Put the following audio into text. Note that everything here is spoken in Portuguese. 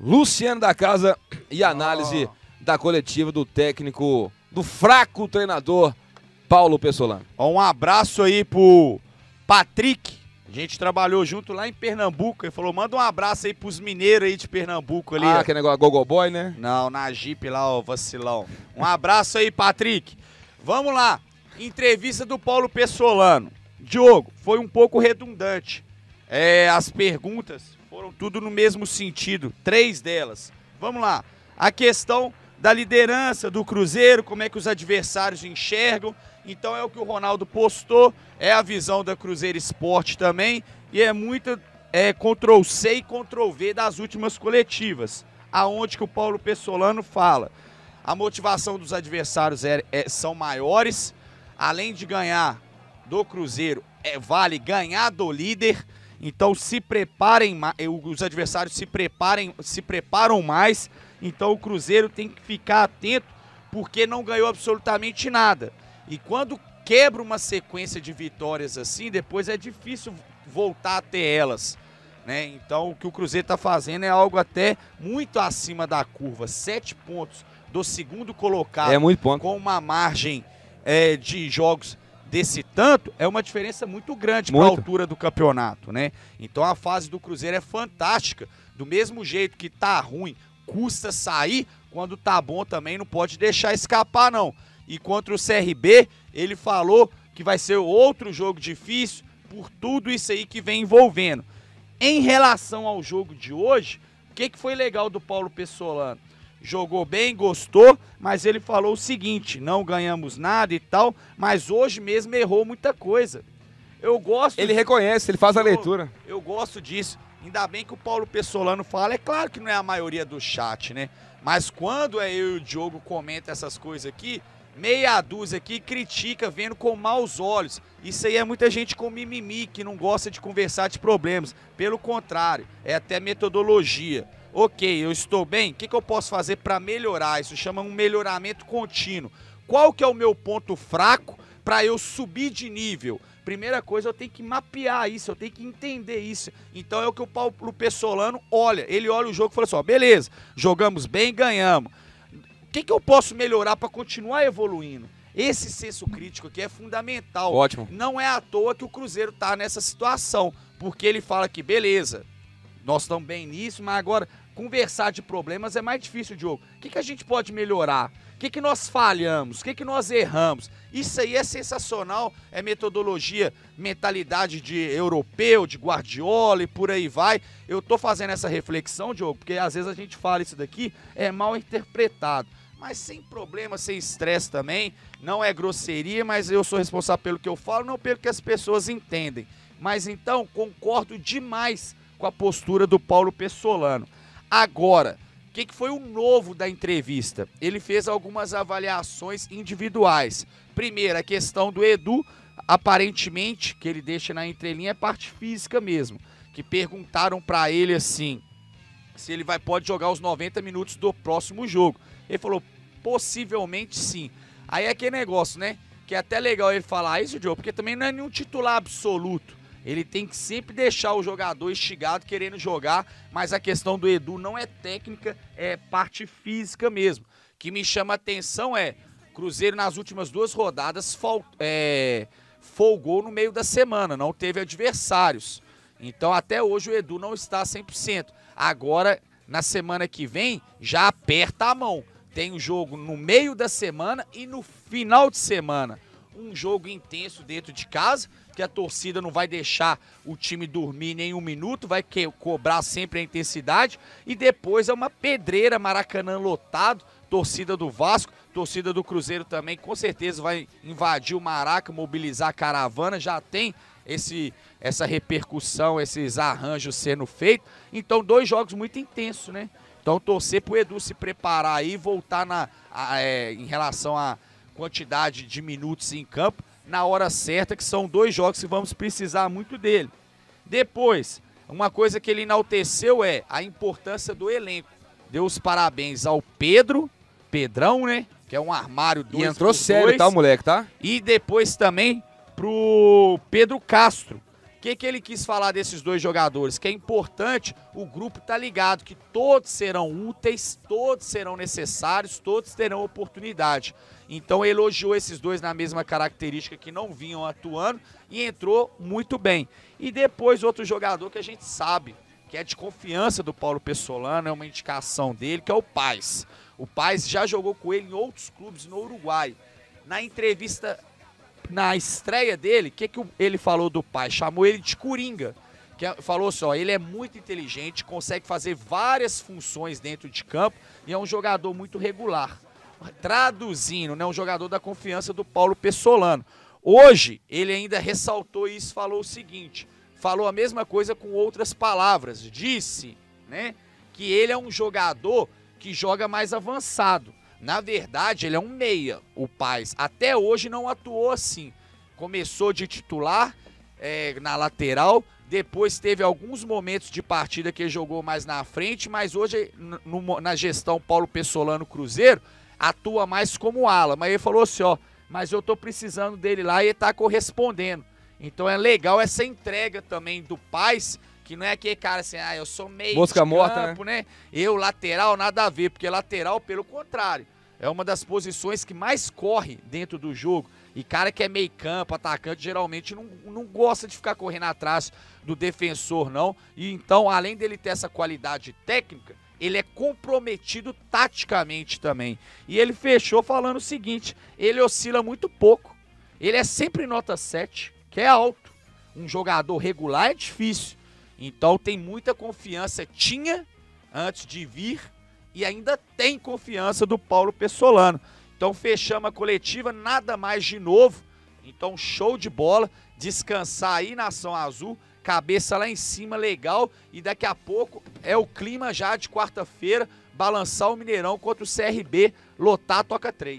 Luciano da Casa e análise oh. da coletiva do técnico, do fraco treinador Paulo Pessolano. Um abraço aí pro Patrick. A gente trabalhou junto lá em Pernambuco. Ele falou: manda um abraço aí pros mineiros aí de Pernambuco ali. Ah, aquele negócio Gogo Boy, né? Não, na Jeep lá, ó, vacilão. Um abraço aí, Patrick. Vamos lá. Entrevista do Paulo Pessolano. Diogo, foi um pouco redundante. É, as perguntas tudo no mesmo sentido, três delas. Vamos lá. A questão da liderança do Cruzeiro, como é que os adversários enxergam. Então é o que o Ronaldo postou, é a visão da Cruzeiro Esporte também, e é muita é, Ctrl C e Ctrl V das últimas coletivas, aonde que o Paulo Pessolano fala. A motivação dos adversários é, é, são maiores, além de ganhar do Cruzeiro, é, vale ganhar do líder. Então se preparem, os adversários se preparem, se preparam mais. Então o Cruzeiro tem que ficar atento porque não ganhou absolutamente nada. E quando quebra uma sequência de vitórias assim, depois é difícil voltar a ter elas. Né? Então o que o Cruzeiro está fazendo é algo até muito acima da curva. Sete pontos do segundo colocado. É muito ponto. Com uma margem é, de jogos desse tanto é uma diferença muito grande para a altura do campeonato, né? Então a fase do Cruzeiro é fantástica. Do mesmo jeito que tá ruim, custa sair, quando tá bom também não pode deixar escapar não. E contra o CRB, ele falou que vai ser outro jogo difícil por tudo isso aí que vem envolvendo. Em relação ao jogo de hoje, o que, que foi legal do Paulo Pessolano? jogou bem, gostou, mas ele falou o seguinte: não ganhamos nada e tal, mas hoje mesmo errou muita coisa. Eu gosto. Ele de... reconhece, ele faz eu, a leitura. Eu gosto disso. Ainda bem que o Paulo Pessolano fala, é claro que não é a maioria do chat, né? Mas quando é eu e o Diogo comenta essas coisas aqui, meia dúzia aqui critica vendo com maus olhos. Isso aí é muita gente com mimimi que não gosta de conversar de problemas. Pelo contrário, é até metodologia ok, eu estou bem, o que, que eu posso fazer para melhorar? Isso chama um melhoramento contínuo. Qual que é o meu ponto fraco para eu subir de nível? Primeira coisa, eu tenho que mapear isso, eu tenho que entender isso. Então é o que o Paulo Pessolano olha. Ele olha o jogo e fala assim: ó, beleza, jogamos bem, ganhamos. O que, que eu posso melhorar para continuar evoluindo? Esse senso crítico aqui é fundamental. Ótimo. Não é à toa que o Cruzeiro está nessa situação, porque ele fala que beleza, nós estamos bem nisso, mas agora conversar de problemas é mais difícil, Diogo. O que, que a gente pode melhorar? O que, que nós falhamos? O que, que nós erramos? Isso aí é sensacional, é metodologia, mentalidade de europeu, de guardiola e por aí vai. Eu tô fazendo essa reflexão, Diogo, porque às vezes a gente fala isso daqui, é mal interpretado. Mas sem problema, sem estresse também. Não é grosseria, mas eu sou responsável pelo que eu falo, não pelo que as pessoas entendem. Mas então, concordo demais com a postura do Paulo Pessolano. Agora, o que, que, foi o novo da entrevista? Ele fez algumas avaliações individuais. Primeiro, a questão do Edu, aparentemente, que ele deixa na entrelinha é parte física mesmo. Que perguntaram para ele assim, se ele vai pode jogar os 90 minutos do próximo jogo. Ele falou, possivelmente sim. Aí é aquele negócio, né? Que é até legal ele falar isso, Diogo, porque também não é nenhum titular absoluto. Ele tem que sempre deixar o jogador estigado querendo jogar, mas a questão do Edu não é técnica, é parte física mesmo. O que me chama a atenção é, Cruzeiro nas últimas duas rodadas é, folgou no meio da semana, não teve adversários. Então até hoje o Edu não está 100%. Agora, na semana que vem, já aperta a mão. Tem um jogo no meio da semana e no final de semana. Um jogo intenso dentro de casa porque a torcida não vai deixar o time dormir nem um minuto, vai cobrar sempre a intensidade. E depois é uma pedreira, Maracanã lotado, torcida do Vasco, torcida do Cruzeiro também, com certeza vai invadir o Maraca, mobilizar a caravana, já tem esse essa repercussão, esses arranjos sendo feitos. Então, dois jogos muito intensos, né? Então, torcer pro Edu se preparar aí, voltar na, a, é, em relação à quantidade de minutos em campo, na hora certa, que são dois jogos que vamos precisar muito dele. Depois, uma coisa que ele enalteceu é a importância do elenco. Deu os parabéns ao Pedro, Pedrão, né? Que é um armário do E entrou sério, dois. tá, moleque, tá? E depois também pro Pedro Castro, o que, que ele quis falar desses dois jogadores? Que é importante o grupo tá ligado, que todos serão úteis, todos serão necessários, todos terão oportunidade. Então elogiou esses dois na mesma característica que não vinham atuando e entrou muito bem. E depois outro jogador que a gente sabe, que é de confiança do Paulo Pessolano, é uma indicação dele, que é o Paz. O Paz já jogou com ele em outros clubes no Uruguai. Na entrevista na estreia dele, o que, que ele falou do pai? Chamou ele de Coringa. Que é, falou só, assim, ele é muito inteligente, consegue fazer várias funções dentro de campo e é um jogador muito regular. Traduzindo, né, um jogador da confiança do Paulo Pessolano. Hoje, ele ainda ressaltou isso, falou o seguinte, falou a mesma coisa com outras palavras, disse, né, que ele é um jogador que joga mais avançado. Na verdade, ele é um meia, o Paz. Até hoje não atuou assim. Começou de titular é, na lateral, depois teve alguns momentos de partida que ele jogou mais na frente, mas hoje, no, na gestão Paulo Pessolano Cruzeiro, atua mais como ala. Mas ele falou assim: ó, mas eu tô precisando dele lá e ele tá correspondendo. Então é legal essa entrega também do Paz que não é aquele cara assim, ah, eu sou meio Mosca de morta, campo, né? né? Eu, lateral, nada a ver, porque lateral, pelo contrário, é uma das posições que mais corre dentro do jogo. E cara que é meio campo, atacante, geralmente não, não gosta de ficar correndo atrás do defensor, não. E então, além dele ter essa qualidade técnica, ele é comprometido taticamente também. E ele fechou falando o seguinte: ele oscila muito pouco. Ele é sempre nota 7, que é alto. Um jogador regular é difícil. Então tem muita confiança, tinha antes de vir e ainda tem confiança do Paulo Pessolano. Então fechamos a coletiva, nada mais de novo. Então show de bola, descansar aí nação ação azul, cabeça lá em cima, legal. E daqui a pouco é o clima já de quarta-feira, balançar o Mineirão contra o CRB, lotar a toca 3.